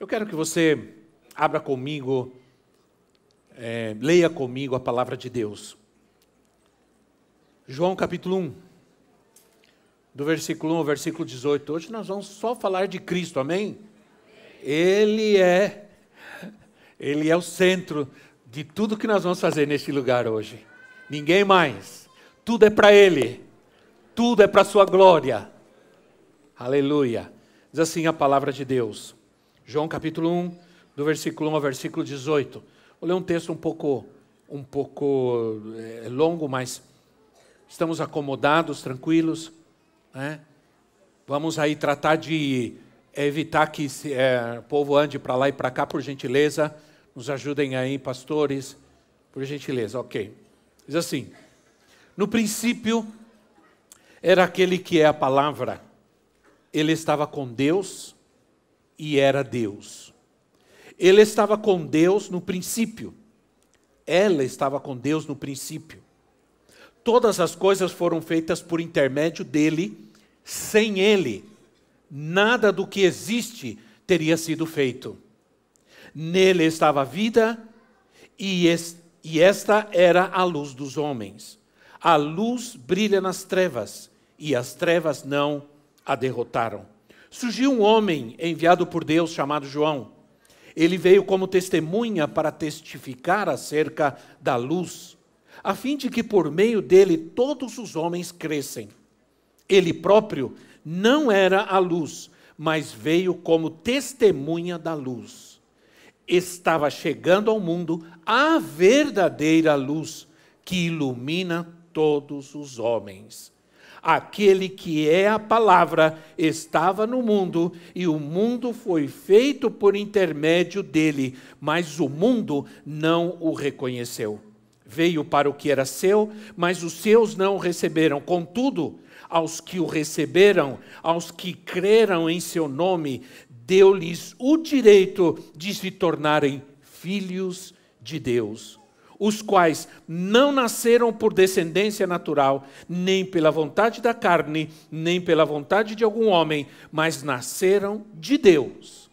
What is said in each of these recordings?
Eu quero que você abra comigo, é, leia comigo a palavra de Deus. João capítulo 1, do versículo 1 ao versículo 18. Hoje nós vamos só falar de Cristo, amém? Ele é, ele é o centro de tudo que nós vamos fazer neste lugar hoje. Ninguém mais. Tudo é para Ele. Tudo é para a Sua glória. Aleluia. Diz assim a palavra de Deus. João capítulo 1, do versículo 1 ao versículo 18. Vou ler um texto um pouco, um pouco é, longo, mas estamos acomodados, tranquilos. Né? Vamos aí tratar de evitar que se, é, o povo ande para lá e para cá, por gentileza. Nos ajudem aí, pastores, por gentileza, ok. Diz assim: No princípio era aquele que é a palavra, ele estava com Deus e era Deus. Ele estava com Deus no princípio. Ela estava com Deus no princípio. Todas as coisas foram feitas por intermédio dele, sem ele. Nada do que existe teria sido feito. Nele estava a vida e, e esta era a luz dos homens. A luz brilha nas trevas e as trevas não a derrotaram surgiu um homem enviado por Deus chamado João. Ele veio como testemunha para testificar acerca da luz, a fim de que por meio dele todos os homens crescem. Ele próprio não era a luz, mas veio como testemunha da luz. Estava chegando ao mundo a verdadeira luz que ilumina todos os homens. Aquele que é a palavra estava no mundo e o mundo foi feito por intermédio dele, mas o mundo não o reconheceu. Veio para o que era seu, mas os seus não o receberam. Contudo, aos que o receberam, aos que creram em seu nome, deu-lhes o direito de se tornarem filhos de Deus os quais não nasceram por descendência natural, nem pela vontade da carne, nem pela vontade de algum homem, mas nasceram de Deus.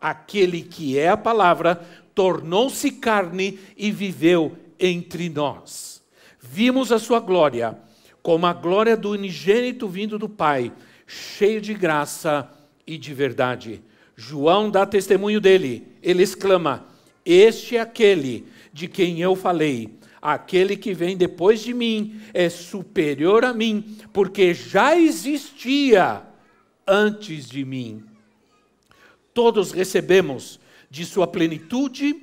Aquele que é a palavra tornou-se carne e viveu entre nós. Vimos a sua glória, como a glória do unigênito vindo do Pai, cheio de graça e de verdade. João dá testemunho dele. Ele exclama: este é aquele de quem eu falei. Aquele que vem depois de mim é superior a mim, porque já existia antes de mim. Todos recebemos de sua plenitude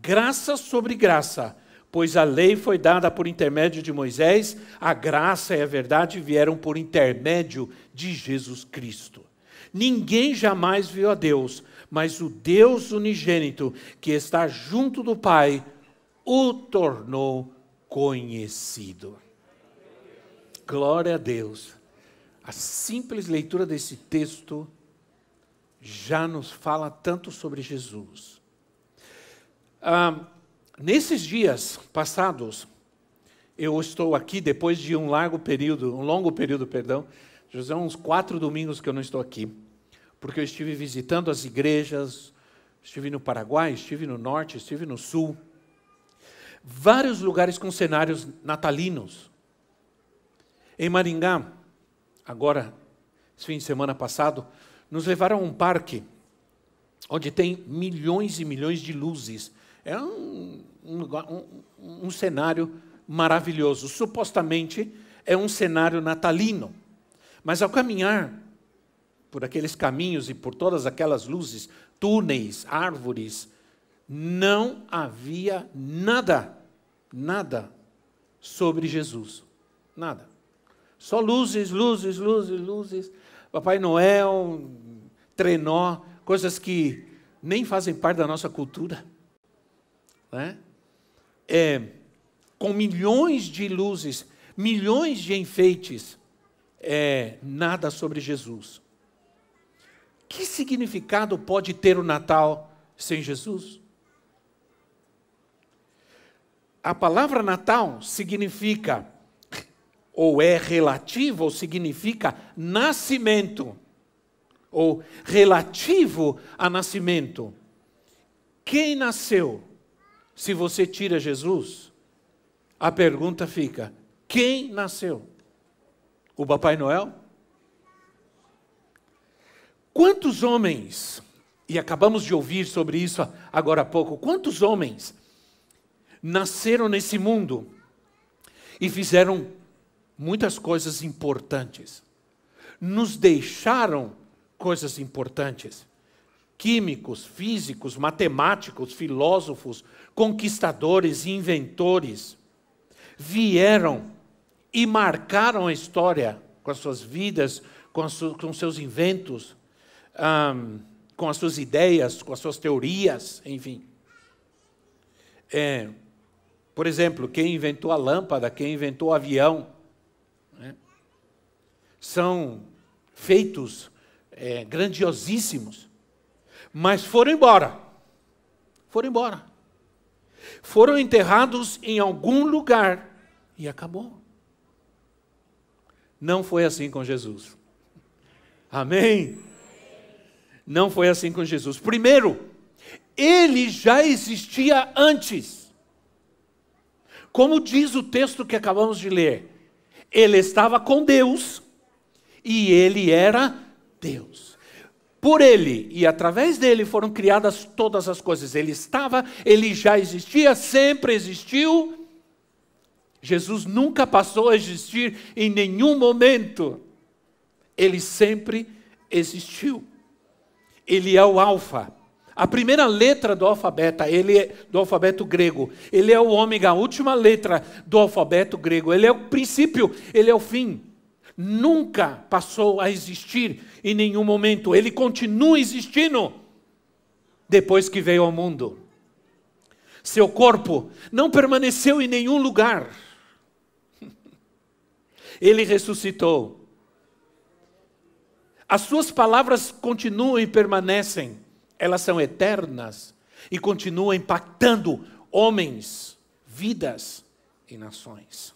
graça sobre graça, pois a lei foi dada por intermédio de Moisés, a graça e a verdade vieram por intermédio de Jesus Cristo. Ninguém jamais viu a Deus, mas o Deus unigênito que está junto do Pai o tornou conhecido. Glória a Deus. A simples leitura desse texto já nos fala tanto sobre Jesus. Ah, nesses dias passados, eu estou aqui depois de um largo período, um longo período, perdão, já uns quatro domingos que eu não estou aqui porque eu estive visitando as igrejas, estive no Paraguai, estive no Norte, estive no Sul. Vários lugares com cenários natalinos. Em Maringá, agora, esse fim de semana passado, nos levaram a um parque onde tem milhões e milhões de luzes. É um, um, um, um cenário maravilhoso. Supostamente é um cenário natalino. Mas ao caminhar por aqueles caminhos e por todas aquelas luzes, túneis, árvores, não havia nada, nada sobre Jesus. Nada. Só luzes, luzes, luzes, luzes. Papai Noel, trenó, coisas que nem fazem parte da nossa cultura. Né? É, com milhões de luzes, milhões de enfeites, é, nada sobre Jesus. Que significado pode ter o Natal sem Jesus? A palavra Natal significa, ou é relativo, ou significa nascimento, ou relativo a nascimento. Quem nasceu? Se você tira Jesus, a pergunta fica: quem nasceu? O Papai Noel? Quantos homens, e acabamos de ouvir sobre isso agora há pouco, quantos homens nasceram nesse mundo e fizeram muitas coisas importantes, nos deixaram coisas importantes? Químicos, físicos, matemáticos, filósofos, conquistadores inventores vieram e marcaram a história com as suas vidas, com, as, com seus inventos, com as suas ideias, com as suas teorias, enfim. É, por exemplo, quem inventou a lâmpada, quem inventou o avião, né? são feitos é, grandiosíssimos, mas foram embora. Foram embora. Foram enterrados em algum lugar e acabou. Não foi assim com Jesus. Amém? Não foi assim com Jesus. Primeiro, ele já existia antes. Como diz o texto que acabamos de ler, ele estava com Deus e ele era Deus. Por ele e através dele foram criadas todas as coisas. Ele estava, ele já existia, sempre existiu. Jesus nunca passou a existir em nenhum momento. Ele sempre existiu ele é o alfa. A primeira letra do alfabeto, ele é do alfabeto grego. Ele é o ômega, a última letra do alfabeto grego. Ele é o princípio, ele é o fim. Nunca passou a existir em nenhum momento. Ele continua existindo depois que veio ao mundo. Seu corpo não permaneceu em nenhum lugar. Ele ressuscitou as suas palavras continuam e permanecem, elas são eternas e continuam impactando homens, vidas e nações.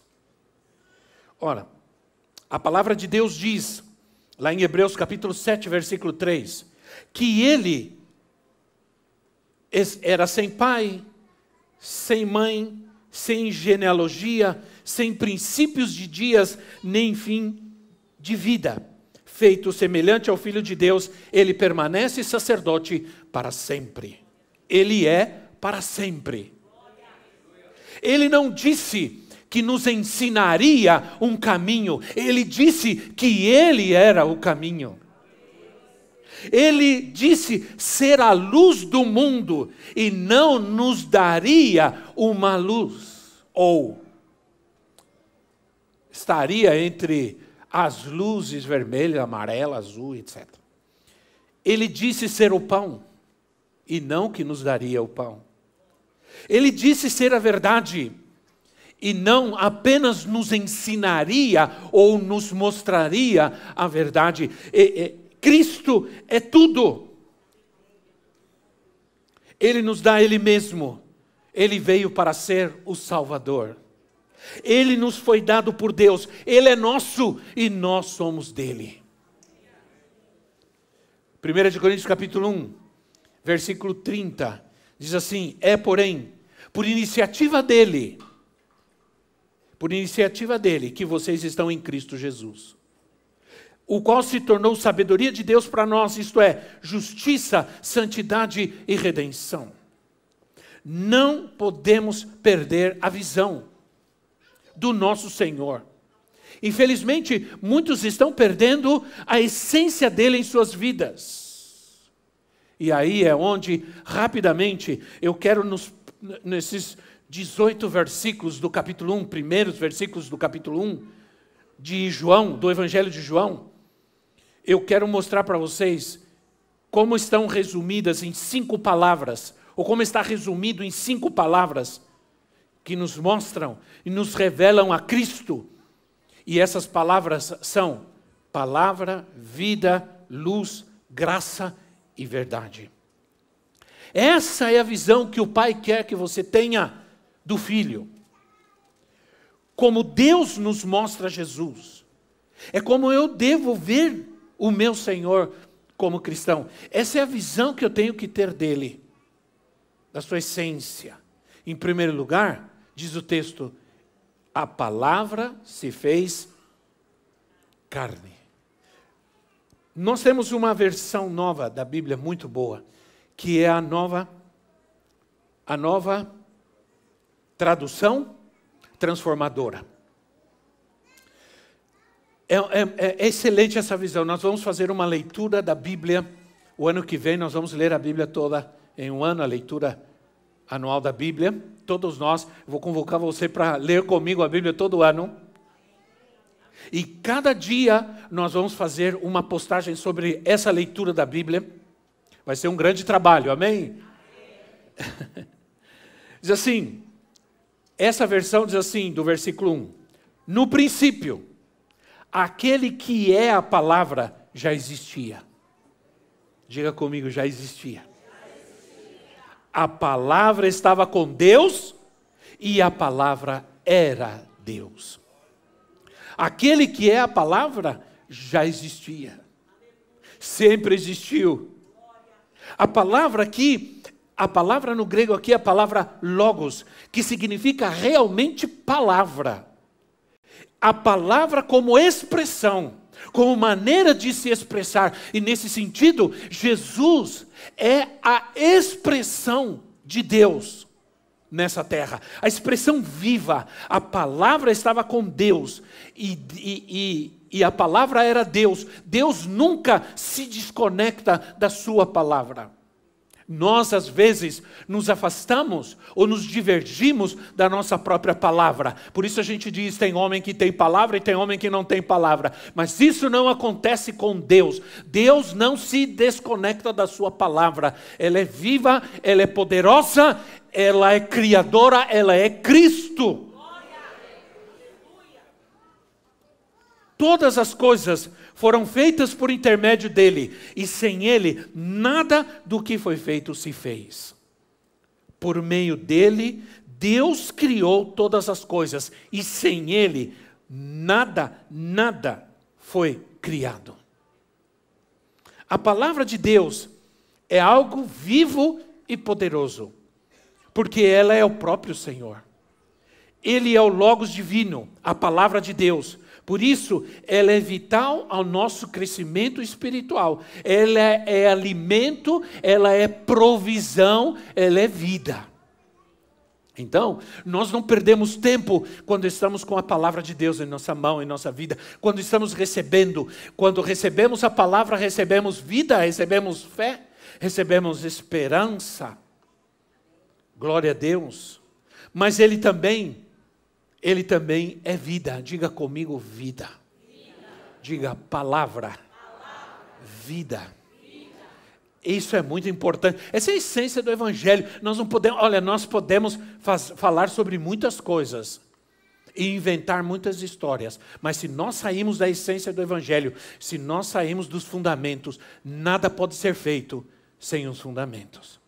Ora, a palavra de Deus diz, lá em Hebreus capítulo 7, versículo 3, que ele era sem pai, sem mãe, sem genealogia, sem princípios de dias, nem fim de vida feito semelhante ao Filho de Deus, ele permanece sacerdote para sempre. Ele é para sempre. Ele não disse que nos ensinaria um caminho, ele disse que ele era o caminho. Ele disse ser a luz do mundo e não nos daria uma luz, ou estaria entre as luzes vermelha, amarela, azul, etc. Ele disse ser o pão, e não que nos daria o pão. Ele disse ser a verdade, e não apenas nos ensinaria ou nos mostraria a verdade. E, e, Cristo é tudo. Ele nos dá Ele mesmo. Ele veio para ser o Salvador. Ele nos foi dado por Deus, ele é nosso e nós somos dele. 1 de Coríntios capítulo 1, versículo 30, diz assim: É, porém, por iniciativa dele, por iniciativa dele, que vocês estão em Cristo Jesus, o qual se tornou sabedoria de Deus para nós, isto é, justiça, santidade e redenção. Não podemos perder a visão do nosso Senhor. Infelizmente, muitos estão perdendo a essência dele em suas vidas. E aí é onde, rapidamente, eu quero nos, nesses 18 versículos do capítulo 1, primeiros versículos do capítulo 1 de João, do Evangelho de João, eu quero mostrar para vocês como estão resumidas em cinco palavras, ou como está resumido em cinco palavras que nos mostram e nos revelam a Cristo. E essas palavras são palavra, vida, luz, graça e verdade. Essa é a visão que o Pai quer que você tenha do Filho. Como Deus nos mostra Jesus, é como eu devo ver o meu Senhor como cristão. Essa é a visão que eu tenho que ter dele, da sua essência. Em primeiro lugar, Diz o texto: a palavra se fez carne. Nós temos uma versão nova da Bíblia muito boa, que é a nova a nova tradução transformadora. É, é, é, excelente essa visão. Nós vamos fazer uma leitura da Bíblia. O ano que vem nós vamos ler a Bíblia toda em um ano, a leitura anual da Bíblia. Todos nós, vou convocar você para ler comigo a Bíblia todo ano. E cada dia nós vamos fazer uma postagem sobre essa leitura da Bíblia. Vai ser um grande trabalho, amém? diz assim, essa versão diz assim, do versículo 1: No princípio, aquele que é a palavra já existia. Diga comigo, já existia. A palavra estava com Deus e a palavra era Deus. Aquele que é a palavra já existia, sempre existiu. A palavra aqui, a palavra no grego aqui é a palavra logos, que significa realmente palavra. A palavra como expressão, como maneira de se expressar. E nesse sentido, Jesus é a expressão de Deus nessa terra, a expressão viva. A palavra estava com Deus e, e, e, e a palavra era Deus. Deus nunca se desconecta da sua palavra. Nós, às vezes, nos afastamos ou nos divergimos da nossa própria palavra. Por isso a gente diz: tem homem que tem palavra e tem homem que não tem palavra. Mas isso não acontece com Deus. Deus não se desconecta da Sua palavra. Ela é viva, ela é poderosa, ela é criadora, ela é Cristo. Todas as coisas foram feitas por intermédio dele, e sem ele nada do que foi feito se fez. Por meio dele, Deus criou todas as coisas, e sem ele nada, nada foi criado. A palavra de Deus é algo vivo e poderoso, porque ela é o próprio Senhor. Ele é o Logos divino, a palavra de Deus por isso, ela é vital ao nosso crescimento espiritual. Ela é alimento, ela é provisão, ela é vida. Então, nós não perdemos tempo quando estamos com a palavra de Deus em nossa mão, em nossa vida, quando estamos recebendo, quando recebemos a palavra, recebemos vida, recebemos fé, recebemos esperança. Glória a Deus. Mas Ele também ele também é vida. Diga comigo, vida. vida. Diga palavra. palavra. Vida. Isso é muito importante. Essa é a essência do Evangelho. Nós não podemos, olha, nós podemos faz, falar sobre muitas coisas e inventar muitas histórias, mas se nós sairmos da essência do Evangelho, se nós sairmos dos fundamentos, nada pode ser feito sem os fundamentos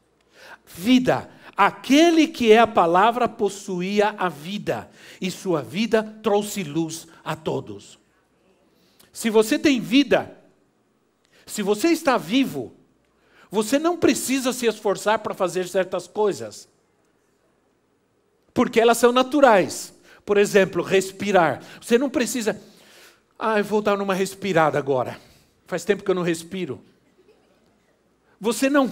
vida. Aquele que é a palavra possuía a vida, e sua vida trouxe luz a todos. Se você tem vida, se você está vivo, você não precisa se esforçar para fazer certas coisas, porque elas são naturais. Por exemplo, respirar. Você não precisa. Ah, eu vou dar uma respirada agora. Faz tempo que eu não respiro. Você não,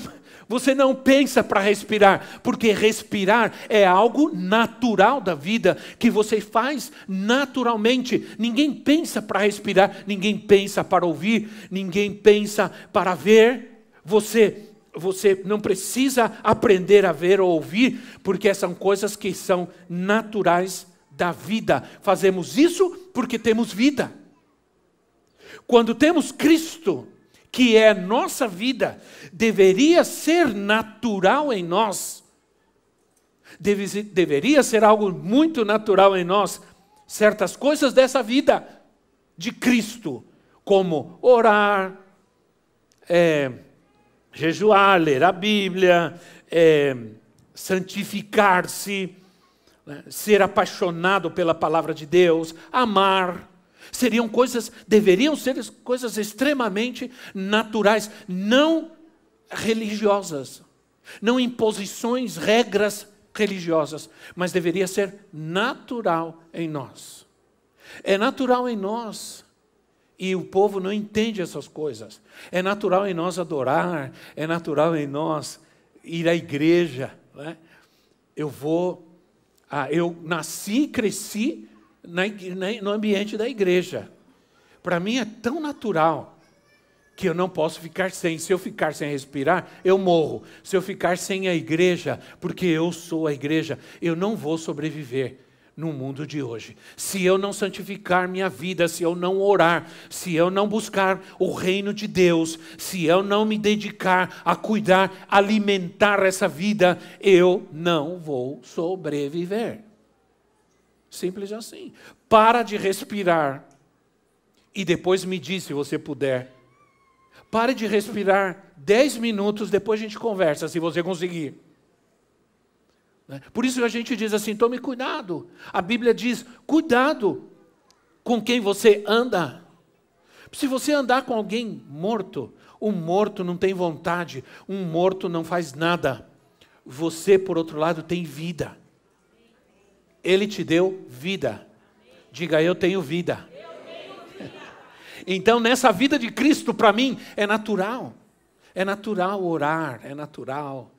você não pensa para respirar, porque respirar é algo natural da vida, que você faz naturalmente. Ninguém pensa para respirar, ninguém pensa para ouvir, ninguém pensa para ver. Você, você não precisa aprender a ver ou ouvir, porque são coisas que são naturais da vida. Fazemos isso porque temos vida. Quando temos Cristo, que é nossa vida, deveria ser natural em nós. Deve, deveria ser algo muito natural em nós. Certas coisas dessa vida de Cristo, como orar, é, jejuar, ler a Bíblia, é, santificar-se, né, ser apaixonado pela palavra de Deus, amar seriam coisas, deveriam ser coisas extremamente naturais, não religiosas, não imposições, regras religiosas, mas deveria ser natural em nós. É natural em nós e o povo não entende essas coisas. É natural em nós adorar, é natural em nós ir à igreja. Né? Eu vou. Ah, eu nasci, cresci na, na, no ambiente da igreja. Para mim é tão natural que eu não posso ficar sem. Se eu ficar sem respirar, eu morro. Se eu ficar sem a igreja, porque eu sou a igreja, eu não vou sobreviver no mundo de hoje. Se eu não santificar minha vida, se eu não orar, se eu não buscar o reino de Deus, se eu não me dedicar a cuidar, alimentar essa vida, eu não vou sobreviver. Simples assim. Para de respirar. E depois me diz se você puder. Pare de respirar. Dez minutos depois a gente conversa, se você conseguir. Né? Por isso a gente diz assim: tome cuidado. A Bíblia diz: cuidado com quem você anda. Se você andar com alguém morto, um morto não tem vontade, um morto não faz nada. Você, por outro lado, tem vida. Ele te deu vida. Diga, eu tenho vida. então, nessa vida de Cristo, para mim, é natural. É natural orar, é natural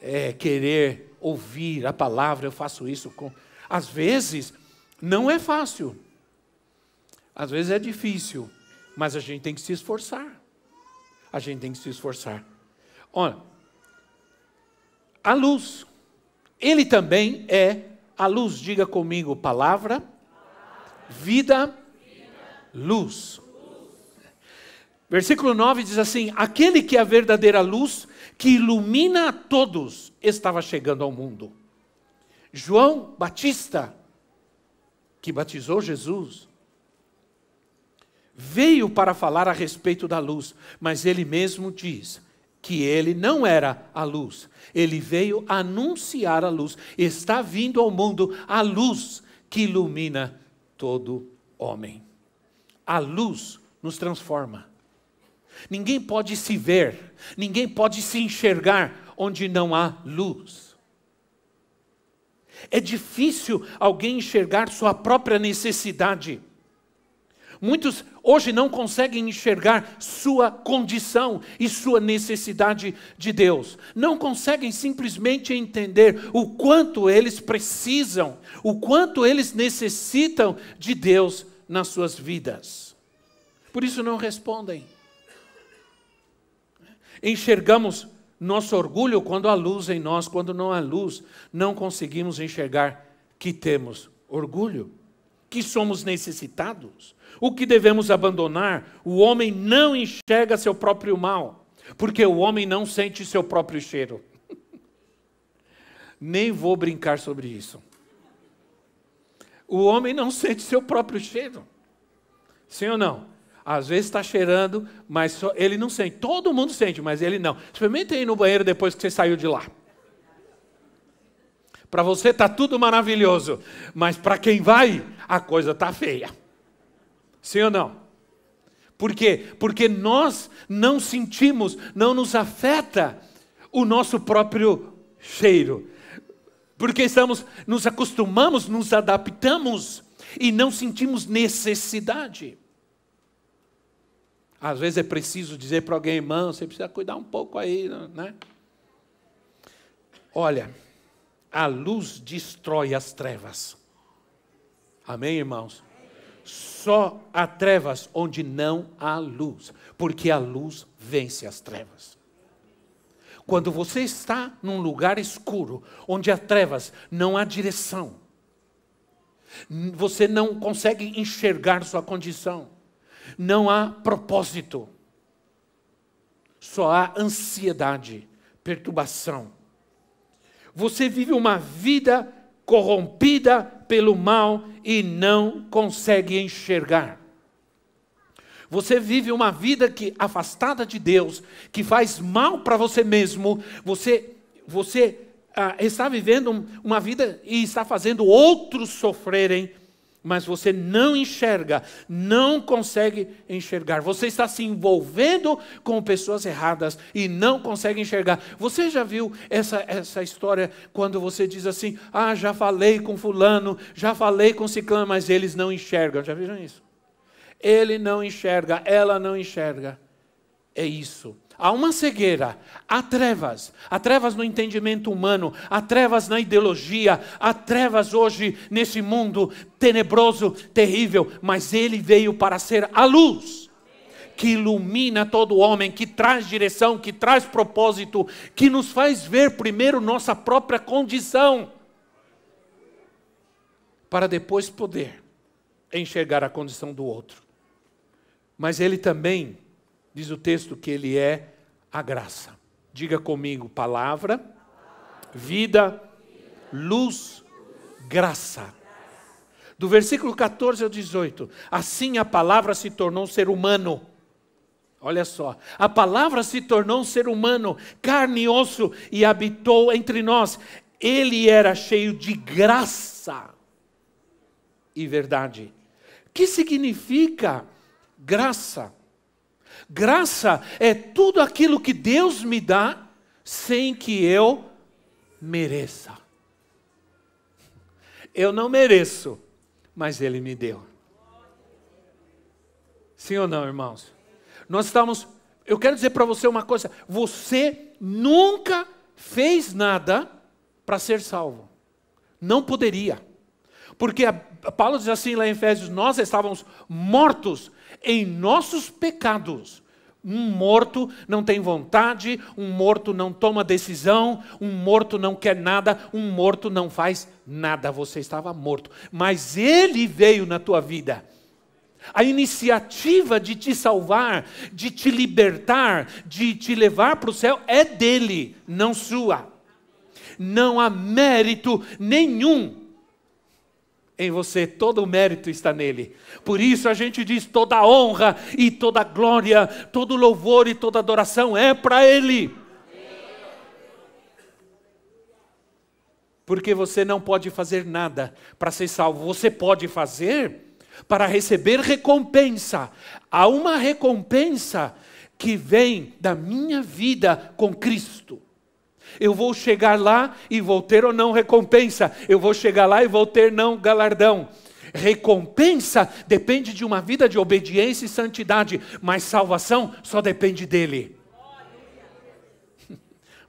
é, querer ouvir a palavra. Eu faço isso com. Às vezes, não é fácil. Às vezes é difícil. Mas a gente tem que se esforçar. A gente tem que se esforçar. Olha, a luz, ele também é a luz, diga comigo, palavra, vida, luz. Versículo 9 diz assim: Aquele que é a verdadeira luz, que ilumina a todos, estava chegando ao mundo. João Batista, que batizou Jesus, veio para falar a respeito da luz, mas ele mesmo diz: que ele não era a luz. Ele veio anunciar a luz. Está vindo ao mundo a luz que ilumina todo homem. A luz nos transforma. Ninguém pode se ver, ninguém pode se enxergar onde não há luz. É difícil alguém enxergar sua própria necessidade Muitos hoje não conseguem enxergar sua condição e sua necessidade de Deus. Não conseguem simplesmente entender o quanto eles precisam, o quanto eles necessitam de Deus nas suas vidas. Por isso não respondem. Enxergamos nosso orgulho quando há luz em nós, quando não há luz, não conseguimos enxergar que temos orgulho que somos necessitados? O que devemos abandonar? O homem não enxerga seu próprio mal, porque o homem não sente seu próprio cheiro. Nem vou brincar sobre isso. O homem não sente seu próprio cheiro. Sim ou não? Às vezes está cheirando, mas ele não sente. Todo mundo sente, mas ele não. Experimente ir no banheiro depois que você saiu de lá. Para você está tudo maravilhoso, mas para quem vai, a coisa está feia. Sim ou não? Por quê? Porque nós não sentimos, não nos afeta o nosso próprio cheiro. Porque estamos, nos acostumamos, nos adaptamos e não sentimos necessidade. Às vezes é preciso dizer para alguém, irmão, você precisa cuidar um pouco aí, né? Olha, a luz destrói as trevas. Amém, irmãos? Só há trevas onde não há luz, porque a luz vence as trevas. Quando você está num lugar escuro, onde há trevas, não há direção. Você não consegue enxergar sua condição. Não há propósito. Só há ansiedade, perturbação, você vive uma vida corrompida pelo mal e não consegue enxergar. Você vive uma vida que afastada de Deus, que faz mal para você mesmo. Você, você ah, está vivendo uma vida e está fazendo outros sofrerem mas você não enxerga, não consegue enxergar. Você está se envolvendo com pessoas erradas e não consegue enxergar. Você já viu essa, essa história quando você diz assim: Ah, já falei com Fulano, já falei com Ciclano, mas eles não enxergam. Já viram isso? Ele não enxerga, ela não enxerga. É isso. Há uma cegueira, há trevas, há trevas no entendimento humano, há trevas na ideologia, há trevas hoje nesse mundo tenebroso, terrível, mas ele veio para ser a luz que ilumina todo homem, que traz direção, que traz propósito, que nos faz ver primeiro nossa própria condição, para depois poder enxergar a condição do outro. Mas ele também Diz o texto que ele é a graça. Diga comigo: palavra, vida, luz, graça. Do versículo 14 ao 18: Assim a palavra se tornou um ser humano. Olha só, a palavra se tornou um ser humano, carne e osso, e habitou entre nós. Ele era cheio de graça e verdade. O que significa graça? Graça é tudo aquilo que Deus me dá sem que eu mereça. Eu não mereço, mas Ele me deu. Sim ou não, irmãos? Nós estamos. Eu quero dizer para você uma coisa: você nunca fez nada para ser salvo. Não poderia. Porque Paulo diz assim lá em Efésios: Nós estávamos mortos em nossos pecados. Um morto não tem vontade, um morto não toma decisão, um morto não quer nada, um morto não faz nada. Você estava morto, mas ele veio na tua vida. A iniciativa de te salvar, de te libertar, de te levar para o céu é dele, não sua. Não há mérito nenhum em você, todo o mérito está nele. Por isso a gente diz: toda honra e toda glória, todo louvor e toda adoração é para ele. Porque você não pode fazer nada para ser salvo, você pode fazer para receber recompensa. Há uma recompensa que vem da minha vida com Cristo. Eu vou chegar lá e vou ter ou não recompensa. Eu vou chegar lá e vou ter não galardão. Recompensa depende de uma vida de obediência e santidade, mas salvação só depende dele.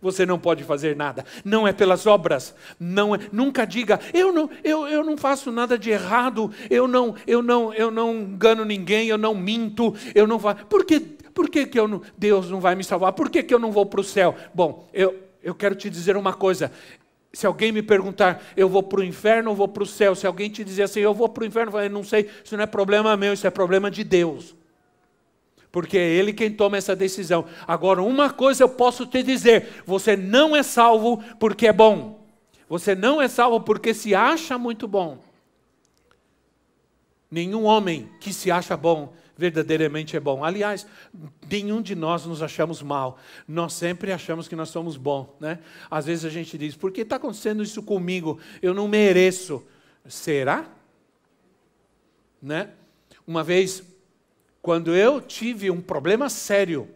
Você não pode fazer nada. Não é pelas obras. Não é, nunca diga eu não eu, eu não faço nada de errado. Eu não eu não eu não engano ninguém. Eu não minto. Eu não faço. Por que por que, que eu não, Deus não vai me salvar? Por que, que eu não vou para o céu? Bom, eu eu quero te dizer uma coisa. Se alguém me perguntar, eu vou para o inferno ou vou para o céu? Se alguém te dizer assim, eu vou para o inferno, eu falei, não sei, isso não é problema meu, isso é problema de Deus. Porque é Ele quem toma essa decisão. Agora, uma coisa eu posso te dizer: você não é salvo porque é bom. Você não é salvo porque se acha muito bom. Nenhum homem que se acha bom verdadeiramente é bom. Aliás, nenhum de nós nos achamos mal. Nós sempre achamos que nós somos bom, né? Às vezes a gente diz: "Por que está acontecendo isso comigo? Eu não mereço". Será? Né? Uma vez quando eu tive um problema sério,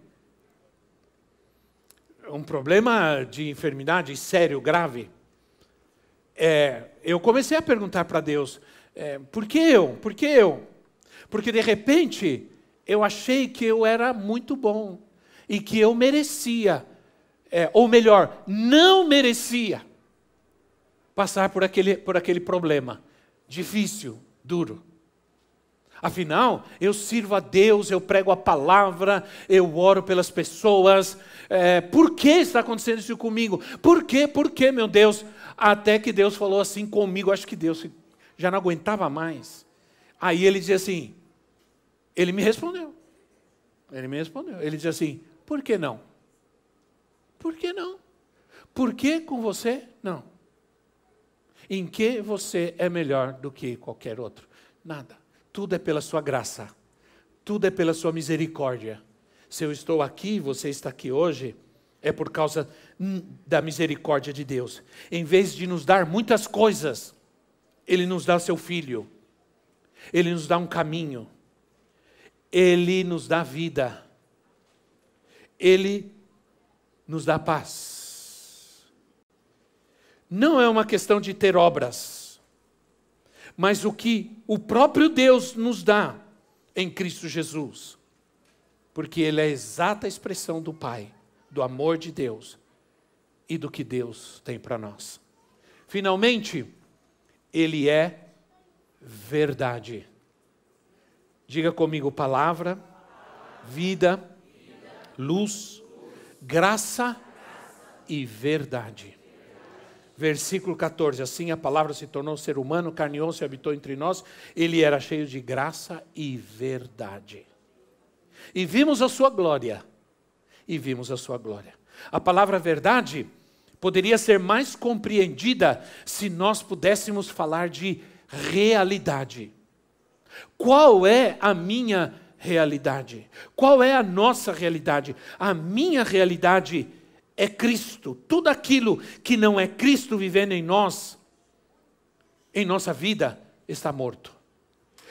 um problema de enfermidade sério, grave, é, eu comecei a perguntar para Deus: é, por que eu? Por que eu? Porque de repente eu achei que eu era muito bom e que eu merecia, é, ou melhor, não merecia passar por aquele, por aquele problema difícil, duro. Afinal, eu sirvo a Deus, eu prego a palavra, eu oro pelas pessoas. É, por que está acontecendo isso comigo? Por que, por que, meu Deus? Até que Deus falou assim comigo, acho que Deus já não aguentava mais. Aí ele diz assim: ele me respondeu. Ele me respondeu. Ele diz assim: por que não? Por que não? Por que com você não? Em que você é melhor do que qualquer outro? Nada. Tudo é pela sua graça. Tudo é pela sua misericórdia. Se eu estou aqui, você está aqui hoje, é por causa hum, da misericórdia de Deus. Em vez de nos dar muitas coisas, Ele nos dá seu filho. Ele nos dá um caminho. Ele nos dá vida. Ele nos dá paz. Não é uma questão de ter obras, mas o que o próprio Deus nos dá em Cristo Jesus. Porque ele é a exata expressão do Pai, do amor de Deus e do que Deus tem para nós. Finalmente, ele é verdade. Diga comigo: palavra, vida, luz, graça e verdade. Versículo 14: Assim a palavra se tornou ser humano, carneou-se habitou entre nós. Ele era cheio de graça e verdade. E vimos a sua glória. E vimos a sua glória. A palavra verdade poderia ser mais compreendida se nós pudéssemos falar de realidade. Qual é a minha realidade? Qual é a nossa realidade? A minha realidade é Cristo. Tudo aquilo que não é Cristo vivendo em nós, em nossa vida, está morto.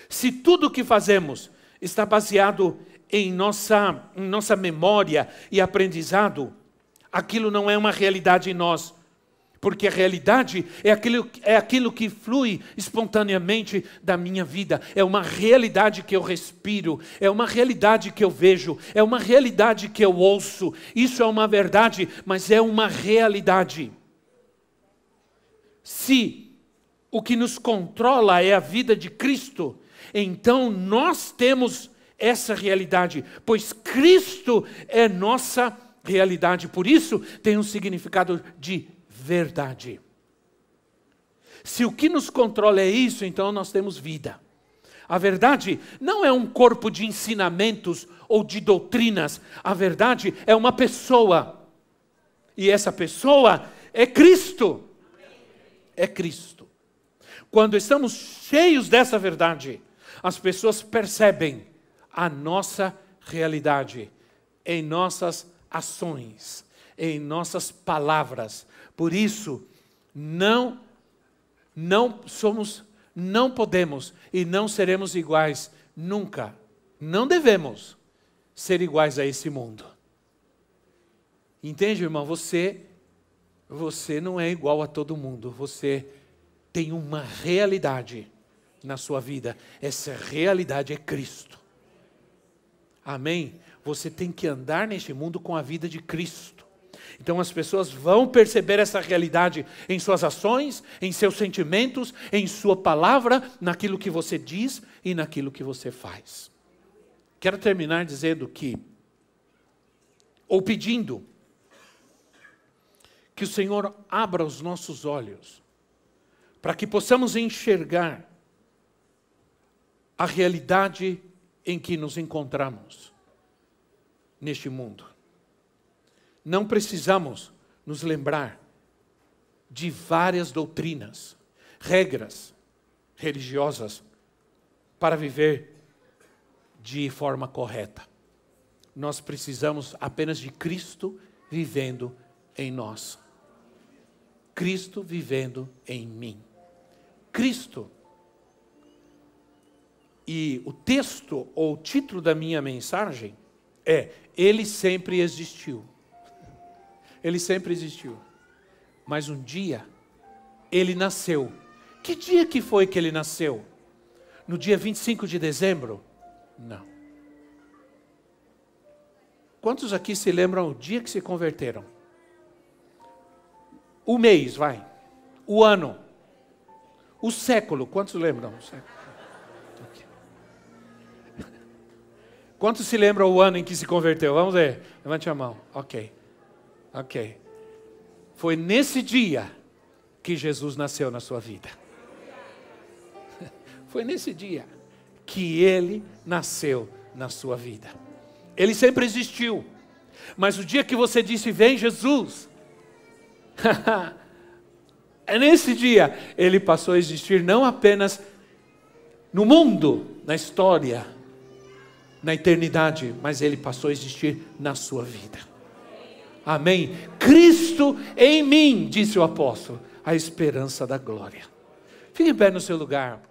Se tudo o que fazemos está baseado em nossa, em nossa memória e aprendizado, aquilo não é uma realidade em nós, porque a realidade é aquilo, é aquilo que flui espontaneamente da minha vida, é uma realidade que eu respiro, é uma realidade que eu vejo, é uma realidade que eu ouço. Isso é uma verdade, mas é uma realidade. Se o que nos controla é a vida de Cristo, então nós temos essa realidade, pois Cristo é nossa realidade. Por isso tem um significado de verdade. Se o que nos controla é isso, então nós temos vida. A verdade não é um corpo de ensinamentos ou de doutrinas. A verdade é uma pessoa. E essa pessoa é Cristo. É Cristo. Quando estamos cheios dessa verdade, as pessoas percebem a nossa realidade em nossas ações, em nossas palavras. Por isso, não não somos não podemos e não seremos iguais nunca. Não devemos ser iguais a esse mundo. Entende, irmão? Você você não é igual a todo mundo. Você tem uma realidade na sua vida. Essa realidade é Cristo. Amém? Você tem que andar neste mundo com a vida de Cristo. Então as pessoas vão perceber essa realidade em suas ações, em seus sentimentos, em sua palavra, naquilo que você diz e naquilo que você faz. Quero terminar dizendo que, ou pedindo, que o Senhor abra os nossos olhos, para que possamos enxergar a realidade em que nos encontramos neste mundo não precisamos nos lembrar de várias doutrinas, regras religiosas para viver de forma correta. Nós precisamos apenas de Cristo vivendo em nós. Cristo vivendo em mim. Cristo. E o texto ou o título da minha mensagem é Ele sempre existiu. Ele sempre existiu. Mas um dia, ele nasceu. Que dia que foi que ele nasceu? No dia 25 de dezembro? Não. Quantos aqui se lembram o dia que se converteram? O mês, vai. O ano. O século. Quantos lembram? O século. Quantos se lembram o ano em que se converteu? Vamos ver. Levante a mão. Ok. Ok. Foi nesse dia que Jesus nasceu na sua vida. Foi nesse dia que ele nasceu na sua vida. Ele sempre existiu. Mas o dia que você disse, vem Jesus, é nesse dia ele passou a existir não apenas no mundo, na história, na eternidade, mas ele passou a existir na sua vida. Amém. Cristo em mim, disse o apóstolo, a esperança da glória. Fique em pé no seu lugar.